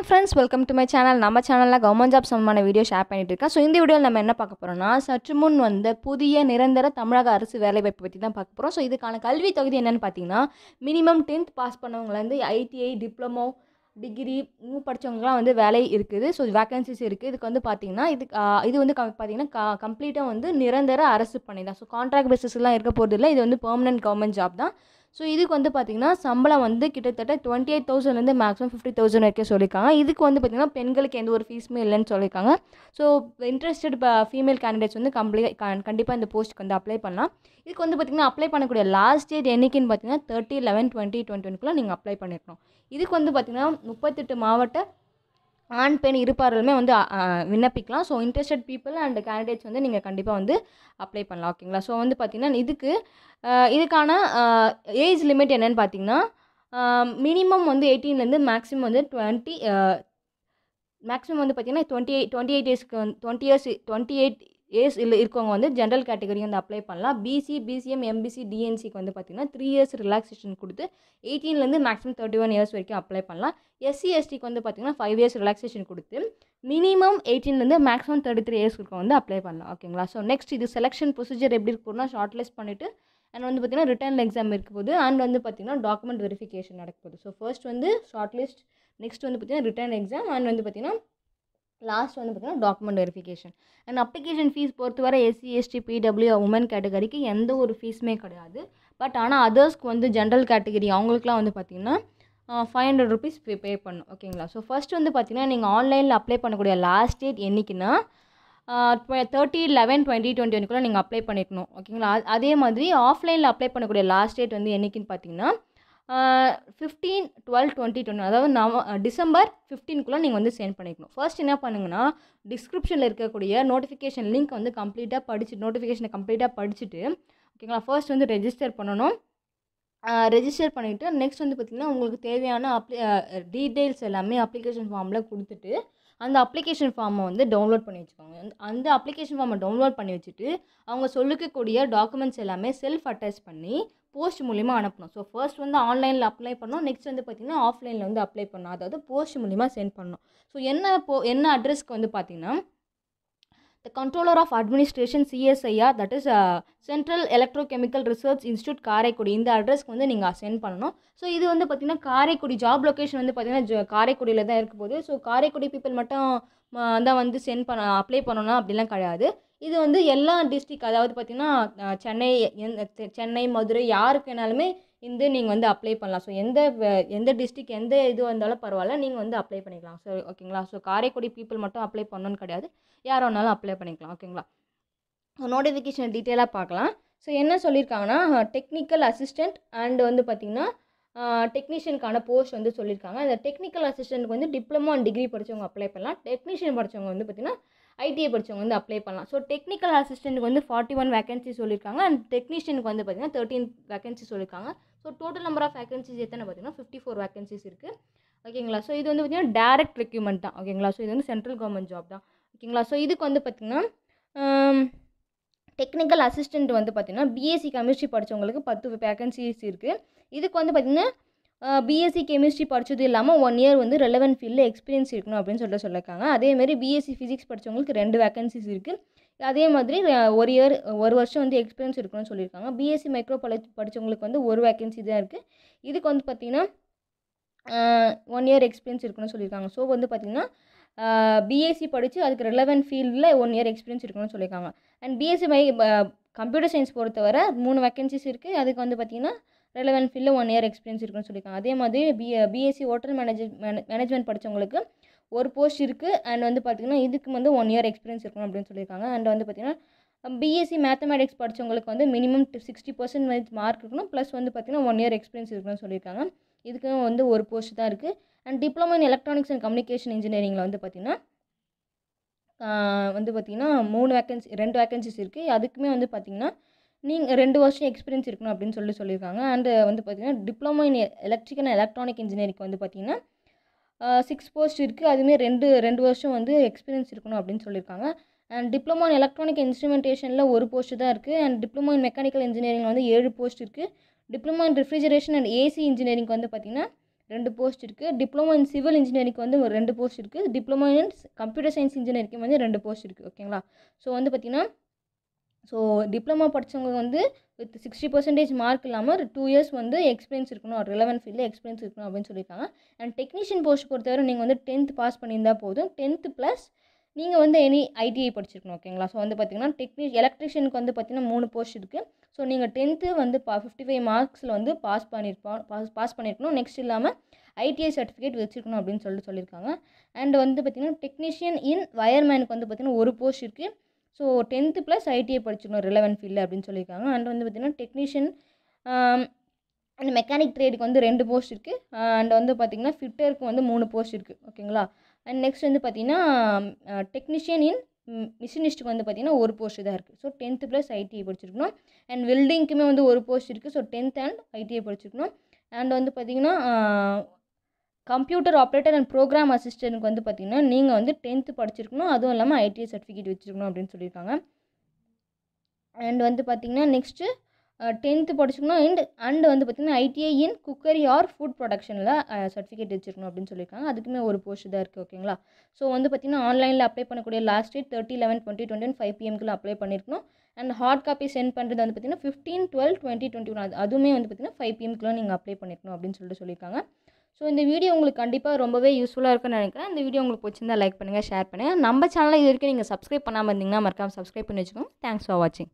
வணக்கம் friends welcome to my channel நம்ம சேனலில் கவர்மெண்ட் ஜாப் சம்பந்தமான வீடியோ ஷேர் பண்ணிட்டு இருக்கேன் ஸோ இந்த வீடியோவில் நம்ம என்ன பார்க்க போகிறோம்னா சற்று முன் வந்த புதிய நிரந்தர தமிழக அரசு வேலைவாய்ப்பு பற்றி தான் பார்க்க போகிறோம் ஸோ இதுக்கான கல்வி தொகுதி என்னென்னு பார்த்தீங்கன்னா மினிமம் டென்த் பாஸ் பண்ணவங்கலேருந்து ஐடிஐ டிப்ளமோ டிகிரி இன்னும் படித்தவங்கலாம் வந்து வேலை இருக்குது ஸோ வேக்கன்சிஸ் இருக்குது இதுக்கு வந்து பார்த்தீங்கன்னா இது இது வந்து பார்த்தீங்கன்னா க கம்ப்ளீட்டாக வந்து நிரந்தர அரசு பணி தான் ஸோ கான்ட்ராக்ட் பேசிஸ்லாம் இருக்க போகிறது இல்லை இது வந்து பெர்மனன்ட் கவர்மெண்ட் ஜாப் தான் ஸோ இதுக்கு வந்து பார்த்திங்கன்னா சம்பளம் வந்து கிட்டத்தட்ட டுவெண்ட்டி எயிட் தௌசண்ட்லேருந்து மேக்ஸிமம் ஃபிஃப்டி தௌசண்ட் வரைக்கும் சொல்லியிருக்காங்க இதுக்கு வந்து பார்த்திங்கன்னா பெண்களுக்கு எந்த ஒரு ஃபீஸுமே இல்லைன்னு சொல்லியிருக்காங்க ஸோ இன்ட்ரெஸ்டட் ஃபீமேல் கேண்டிடேட்ஸ் வந்து கம்ப்ளீட் கண்டிப்பாக இந்த போஸ்ட்டுக்கு வந்து அப்ளை பண்ணலாம் இதுக்கு வந்து பார்த்திங்கன்னா அப்ளை பண்ணக்கூடிய லாஸ்ட் டேட் என்றைக்குன்னு பார்த்திங்கன்னா தேர்ட்டி லெவன் டுவெண்ட்டி டுவெண்ட்டி ஒன்க்குள்ளே நீங்கள் அப்ளை பண்ணியிருக்கணும் இதுக்கு வந்து பார்த்திங்கன்னா முப்பத்தெட்டு மாவட்ட ஆண் பெண் இருப்பார்களுமே வந்து விண்ணப்பிக்கலாம் so interested people and candidates வந்து நீங்கள் கண்டிப்பாக வந்து அப்ளை பண்ணலாம் ஓகேங்களா ஸோ வந்து பார்த்திங்கன்னா இதுக்கு இதுக்கான ஏஜ் லிமிட் என்னென்னு பார்த்தீங்கன்னா மினிமம் வந்து எயிட்டீன்லேருந்து மேக்ஸிமம் வந்து டுவெண்ட்டி மேக்ஸிமம் வந்து பார்த்திங்கன்னா டுவெண்ட்டி எயிட் டுவெண்ட்டி எயிட் இயர்ஸ்க்கு வந்து twenty years twenty eight age இல்லை இருக்கவங்க வந்து ஜென்ரல் கேட்டகரி வந்து அப்ளை பண்ணலாம் பிசி பிசிஎம் எம்பிசி டிஎன்சிக்கு வந்து பார்த்திங்கன்னா த்ரீ இயர்ஸ் ரிலாக்ஸேஷன் கொடுத்து எயிட்டீன்லேருந்து மேக்ஸிமம் தேர்ட்டி ஒன் இயர்ஸ் வரைக்கும் அப்ளை பண்ணலாம் எஸ்சி எஸ்டிக்கு வந்து பார்த்திங்கன்னா ஃபைவ் இயர்ஸ் ரிலாக்ஸேஷன் கொடுத்து மினிமம் எயிட்டீன்லேருந்து மேக்ஸிமம் தேர்ட்டி த்ரீ இயர்ஸ் இருக்கும் வந்து அப்ளை பண்ணலாம் ஓகேங்களா ஸோ நெக்ஸ்ட் இது செலெக்ஷன் ப்ரொசீஜர் எப்படி இருக்குன்னா ஷார்ட் லிஸ்ட் பண்ணிவிட்டு அண்ட் வந்து பார்த்திங்கன்னா ரிட்டர்ன் எக்ஸாம் இருக்க போது அண்ட் வந்து பார்த்திங்கன்னா டாக்குமெண்ட் வெரிஃபிகேஷன் நடக்க போகுது ஸோ ஃபர்ஸ்ட் வந்து ஷார்ட் லிஸ்ட் நெக்ஸ்ட் வந்து பார்த்திங்கன்னா ரிட்டர்ன் எக்ஸாம் அண்ட் வந்து பார்த்திங்கன்னா லாஸ்ட் வந்து பார்த்திங்கன்னா document verification and application fee பொறுத்தவரை எஸ்சி எஸ்டி பிடபிள்யூ உமன் கேட்டகரிக்கு எந்த ஒரு ஃபீஸுமே கிடையாது பட் ஆனால் அதர்ஸ்க்கு வந்து ஜென்ரல் கேட்டகரி அவங்களுக்குலாம் வந்து பார்த்திங்கன்னா five hundred rupees pay pay பண்ணும் ஓகேங்களா ஸோ ஃபஸ்ட் வந்து பார்த்திங்கன்னா நீங்கள் ஆன்லைனில் அப்ளை பண்ணக்கூடிய லாஸ்ட் டேட் என்றைக்குன்னா தேர்ட்டி லெவன் டுவெண்ட்டி டுவெண்ட்டி ஒன்றுக்குள்ளே நீங்கள் அப்ளை பண்ணிக்கணும் ஓகேங்களா அதே மாதிரி ஆஃப்லைனில் அப்ளை பண்ணக்கூடிய லாஸ்ட் டேட் வந்து என்றைக்குன்னு பார்த்தீங்கன்னா ஃபிஃப்டீன் டுவெல் டுவெண்ட்டி டுவெண்ட்டி அதாவது நவ டிசம்பர் ஃபிஃப்டீனுக்குள்ளே நீங்கள் வந்து சென்ட் பண்ணிக்கணும் ஃபர்ஸ்ட் என்ன பண்ணுங்கன்னா டிஸ்கிரிப்ஷனில் இருக்கக்கூடிய நோட்டிஃபிகேஷன் லிங்க் வந்து கம்ப்ளீட்டாக படிச்சு நோட்டிஃபிகேஷனை கம்ப்ளீட்டாக படிச்சுட்டு ஓகேங்களா ஃபர்ஸ்ட் வந்து ரெஜிஸ்டர் பண்ணணும் ரெஜிஸ்டர் பண்ணிவிட்டு நெக்ஸ்ட் வந்து பார்த்திங்கன்னா உங்களுக்கு தேவையான அப்ளி டீட்டெயில்ஸ் எல்லாமே அப்ளிகேஷன் ஃபார்மில் கொடுத்துட்டு அந்த அப்ளிகேஷன் ஃபார்மை வந்து டவுன்லோட் பண்ணி வச்சுக்கோங்க அந்த அப்ளிகேஷன் ஃபார்மை டவுன்லோட் பண்ணி வச்சுட்டு அவங்க சொல்லிக்கக்கூடிய டாக்குமெண்ட்ஸ் எல்லாமே செல்ஃப் அட்டாச் பண்ணி போஸ்ட் மூலிமா அனுப்பணும் ஸோ ஃபர்ஸ்ட் வந்து ஆன்லைனில் அப்ளை பண்ணணும் நெக்ஸ்ட் வந்து பார்த்திங்கன்னா ஆஃப்லைனில் வந்து அப்ளை பண்ணணும் அதாவது போஸ்ட் மூலிமா சென்ட் பண்ணணும் ஸோ என்ன போ என்ன அட்ரஸ்க்கு வந்து பார்த்திங்கன்னா the controller of administration CSIR that is central electrochemical research institute Karaikudi இந்த அட்ரஸ்க்கு வந்து நீங்கள் சென்ட் பண்ணணும் ஸோ இது வந்து பார்த்திங்கன்னா காரைக்குடி ஜாப் லொக்கேஷன் வந்து பார்த்திங்கன்னா காரைக்குடியில் தான் இருக்க போகுது ஸோ காரைக்குடி பீப்புள் மட்டும் தான் வந்து சென்ட் பண்ண அப்ளை பண்ணணும் அப்படிலாம் கிடையாது இது வந்து எல்லா டிஸ்ட்ரிக் அதாவது பார்த்திங்கன்னா சென்னை சென்னை மதுரை யாருக்கு வேணாலுமே இந்த நீங்கள் வந்து அப்ளை பண்ணலாம் ஸோ எந்த எந்த டிஸ்ட்ரிக் எந்த இது வந்தாலும் பரவாயில்ல நீங்கள் வந்து அப்ளை பண்ணிக்கலாம் ஸோ ஓகேங்களா ஸோ காரைக்குடி பீப்புள் மட்டும் அப்ளை பண்ணணும்னு கிடையாது யார் வேணாலும் அப்ளை பண்ணிக்கலாம் ஓகேங்களா நோட்டிஃபிகேஷன் டீட்டெயிலாக பார்க்கலாம் ஸோ என்ன சொல்லியிருக்காங்கன்னா டெக்னிக்கல் அசிஸ்டண்ட் அண்ட் வந்து பார்த்திங்கன்னா டெக்னீஷியனுக்கான போஸ்ட் வந்து சொல்லியிருக்காங்க அந்த டெக்னிக்கல் அசிஸ்டண்ட்டுக்கு வந்து டிப்ளமோ அண்ட் டிகிரி படித்தவங்க அப்ளை பண்ணலாம் டெக்னீஷியன் படித்தவங்க வந்து பார்த்திங்கன்னா ஐடிஐ படித்தவங்க வந்து அப்ளை பண்ணலாம் ஸோ டெக்னிக்கல் அசிஸ்டண்ட்டுக்கு வந்து ஃபார்ட்டி ஒன் வேகன்சி சொல்லியிருக்காங்க அண்ட் டெக்னீஷியனுக்கு வந்து பார்த்திங்கன்னா தேர்ட்டின் வேகன்சி சொல்லியிருக்காங்க so total number of vacancies எத்தனை பார்த்திங்கன்னா ஃபிஃப்டி ஃபோர் வேகன்சிஸ் இருக்குது ஓகேங்களா ஸோ இது வந்து பார்த்திங்கன்னா டேரக்ட் ரெக்யூமெண்ட் தான் ஓகேங்களா ஸோ இது வந்து சென்ட்ரல் கவர்மெண்ட் ஜாப் தான் ஓகேங்களா ஸோ இதுக்கு வந்து பார்த்திங்கன்னா டெக்னிக்கல் அசிஸ்டண்ட் வந்து பார்த்திங்கன்னா பிஎஸ்சி கெமிஸ்ட்ரி படித்தவங்களுக்கு பத்து வேகன்சிஸ் இருக்குது இதுக்கு வந்து பார்த்திங்கன்னா பிஎஸ்சி கெமிஸ்ட்ரி படித்தது இல்லாமல் ஒன் இயர் வந்து ரெலவென்ட் ஃபீல்டில் எக்ஸ்பீரியன்ஸ் இருக்கணும் அப்படின்னு சொல்லிட்டு சொல்லியிருக்காங்க அதேமாதிரி பிஎஸ்சி ஃபிசிக்ஸ் படித்தவங்களுக்கு ரெண்டு வேக்கன்சிஸ் இருக்குது அதே மாதிரி ஒரு இயர் ஒரு வருஷம் வந்து எக்ஸ்பீரியன்ஸ் இருக்கணும்னு சொல்லியிருக்காங்க பிஎஸ்சி மைக்ரோ பாலஜி படித்தவங்களுக்கு வந்து ஒரு வேக்கன்சி தான் இருக்குது இதுக்கு வந்து பார்த்திங்கன்னா ஒன் இயர் எக்ஸ்பீரியன்ஸ் இருக்கணும்னு சொல்லியிருக்காங்க ஸோ வந்து பார்த்திங்கன்னா பிஎஸ்சி படித்து அதுக்கு ரிலவென்ட் ஃபீல்டில் ஒன் இயர் எக்ஸ்பீரியன்ஸ் இருக்கணும்னு சொல்லியிருக்காங்க and BSc my computer science பொறுத்தவரை மூணு வேக்கன்சிஸ் இருக்குது அதுக்கு வந்து பார்த்திங்கன்னா ரெலவென்ட் ஃபீல்டில் ஒன் இயர் எக்ஸ்பீரியன்ஸ் இருக்குன்னு சொல்லியிருக்காங்க அதே மாதிரி B BSc hotel manager management படித்தவங்களுக்கு ஒரு போஸ்ட் இருக்குது அண்ட் வந்து பார்த்திங்கன்னா இதுக்கு வந்து ஒன் இயர் எக்ஸ்பீரியன்ஸ் இருக்கணும் அப்படின்னு சொல்லியிருக்காங்க அண்ட் வந்து பார்த்திங்கன்னா பிஎஸ்சி மேத்தமேட்டிக்ஸ் படித்தவங்களுக்கு வந்து மினிமம் சிக்ஸ்டி பர்சன்ட் மார்க் இருக்கணும் ப்ளஸ் வந்து பார்த்திங்கன்னா ஒன் இயர் எக்ஸ்பீரியன்ஸ் இருக்கணும்னு சொல்லியிருக்காங்க இதுக்கும் வந்து ஒரு போஸ்ட் தான் இருக்குது and diploma in electronics and communication இன்ஜினியரிங்கில் வந்து பார்த்திங்கன்னா வந்து பார்த்திங்கன்னா மூணு வேக்கன்சி ரெண்டு வேக்கன்சிஸ் இருக்குது அதுக்குமே வந்து பார்த்திங்கன்னா நீங்கள் ரெண்டு வருஷம் எக்ஸ்பீரியன்ஸ் இருக்கணும் அப்படின்னு சொல்லி சொல்லியிருக்காங்க அண்ட் வந்து பார்த்திங்கன்னா diploma in electrical and electronic engineering வந்து பார்த்திங்கன்னா சிக்ஸ் போஸ்ட் இருக்குது அதுவுமே ரெண்டு ரெண்டு வருஷம் வந்து எக்ஸ்பீரியன்ஸ் இருக்கணும் அப்படின்னு சொல்லியிருக்காங்க அண்ட் டிப்ளமோ இன் எலக்ட்ரானிக் இன்ஸ்ட்ருமெண்டேஷனில் ஒரு போஸ்ட் தான் இருக்குது and diploma in mechanical engineering வந்து ஏழு போஸ்ட் இருக்குது diploma in refrigeration and AC engineering வந்து பார்த்திங்கன்னா ரெண்டு போஸ்ட் இருக்குது டிப்ளமோ இன் சிவில் இன்ஜினியரிங் வந்து ஒரு ரெண்டு போஸ்ட் இருக்குது diploma in computer science engineering வந்து ரெண்டு போஸ்ட் இருக்குது ஓகேங்களா ஸோ வந்து பார்த்திங்கன்னா ஸோ டிப்ளமா படித்தவங்க வந்து வித் சிக்ஸ்டி பர்சன்டேஜ் மார்க் இல்லாமல் ஒரு டூ இயர்ஸ் வந்து எக்ஸ்பீரியன்ஸ் இருக்கணும் ஒரு ரிலவென்ட் ஃபீல்டில் எக்ஸ்பீரியன்ஸ் இருக்கணும் அப்படின்னு சொல்லியிருக்காங்க அண்ட் டெக்னீஷியன் போஸ்ட் பொறுத்தவரை நீங்கள் வந்து டென்த் பாஸ் பண்ணியிருந்தால் போதும் டென்த்து ப்ளஸ் நீங்கள் வந்து எனி ஐடிஐ படிச்சிருக்கணும் ஓகேங்களா ஸோ வந்து பார்த்தீங்கன்னா டெக்னி எலக்ட்ரிஷியனுக்கு வந்து பார்த்தீங்கன்னா மூணு போஸ்ட் இருக்குது ஸோ நீங்கள் டென்த்து வந்து பா ஃபிஃப்டி ஃபைவ் மார்க்ஸில் வந்து பாஸ் பண்ணியிருப்பா பாஸ் பாஸ் பண்ணியிருக்கணும் நெக்ஸ்ட் இல்லாமல் ஐடிஐ சர்டிஃபிகேட் வச்சுருக்கணும் அப்படின்னு சொல்லிட்டு சொல்லியிருக்காங்க அண்ட் வந்து பார்த்திங்கன்னா டெக்னீஷியன் இன் வயர்மேனுக்கு வந்து பார்த்திங்கன்னா ஒரு போஸ்ட் இருக்குது ஸோ டென்த்து ப்ளஸ் ஐடிஐ படிச்சிடணும் ரிலவன் ஃபீல்டு அப்படின்னு சொல்லியிருக்காங்க அண்ட் வந்து பார்த்திங்கன்னா டெக்னீஷியன் அண்ட் மெக்கானிக் ட்ரேடுக்கு வந்து ரெண்டு போஸ்ட் இருக்குது அண்ட் வந்து பார்த்திங்கன்னா ஃபிட்டருக்கு வந்து மூணு போஸ்ட் இருக்குது ஓகேங்களா அண்ட் நெக்ஸ்ட் வந்து பார்த்திங்கன்னா டெக்னீஷியன் இன் மிஷினிஸ்ட்டுக்கு வந்து பார்த்திங்கன்னா ஒரு போஸ்ட் தான் இருக்குது ஸோ டென்த்து ப்ளஸ் ஐடிஐ படிச்சிருக்கணும் அண்ட் வெல்டிங்க்குமே வந்து ஒரு போஸ்ட் இருக்குது ஸோ டென்த் அண்ட் ஐடிஐ படிச்சிருக்கணும் அண்ட் வந்து பார்த்திங்கன்னா கம்ப்யூட்டர் ஆப்ரேட்டர் அண்ட் ப்ரோக்ராம் அசிஸ்டனுக்கு வந்து பார்த்திங்கன்னா நீங்கள் வந்து டென்த்து படிச்சிருக்கணும் அதுவும் இல்லாமல் ஐடிஐ சர்டிஃபிகேட் வச்சுருக்கணும் அப்படின்னு சொல்லியிருக்காங்க அண்ட் வந்து பார்த்திங்கன்னா நெக்ஸ்ட்டு டென்த்து படிச்சுக்கணும் அண்ட் அண்ட் வந்து பார்த்திங்கன்னா ITI in cookery or food ப்ரொடக்ஷனில் சர்டிஃபிகேட் வச்சுருக்கணும் அப்படின்னு சொல்லியிருக்காங்க அதுக்குமே ஒரு போஸ்ட் தான் இருக்குது ஓகேங்களா ஸோ வந்து பார்த்திங்கன்னா ஆன்லைனில் அப்ளை பண்ணக்கூடிய last date thirty eleven twenty twenty five பிஎம்க்குள்ள அப்ளை பண்ணியிருக்கணும் அண்ட் ஹார்ட் காப்பி சென்ட் பண்ணுறது வந்து பார்த்திங்கன்னா fifteen twelve twenty twenty one அதுவுமே வந்து பார்த்திங்கன்னா ஃபைவ் பிஎம்க்குள்ள நீங்கள் அப்ளை பண்ணியிருக்கணும் அப்படின்னு சொல்லிட்டு சொல்லியிருக்காங்க ஸோ இந்த வீடியோ உங்களுக்கு கண்டிப்பாக ரொம்பவே யூஸ்ஃபுல்லாக இருக்குன்னு நினைக்கிறேன் இந்த வீடியோ உங்களுக்கு பிடிச்சிருந்தா லைக் பண்ணுங்கள் ஷேர் பண்ணுங்கள் நம்ம சேனலில் இது வரைக்கும் நீங்கள் சப்ஸ்கிரைப் பண்ணாமல் இருந்தீங்கன்னா மறக்காமல் சப்ஸ்கிரைப் பண்ணி வச்சுக்கோங்க தேங்க்ஸ் ஃபார் வாட்சிங்